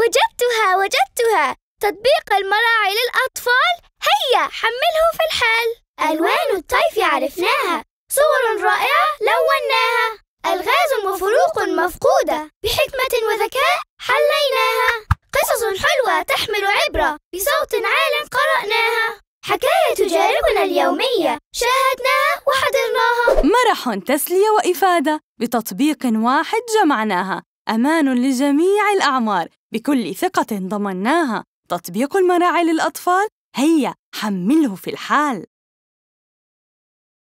وجدتها وجدتها تطبيق المراعي للأطفال هيا حمله في الحال ألوان الطيف عرفناها صور رائعة لوناها ألغاز وفروق مفقودة بحكمة وذكاء حليناها قصص حلوة تحمل عبرة بصوت عال قرأناها حكاية تجاربنا اليومية شاهدناها وحضرناها مرح تسلية وإفادة بتطبيق واحد جمعناها أمان لجميع الأعمار بكل ثقة ضمناها تطبيق المراعي للأطفال هيا حمله في الحال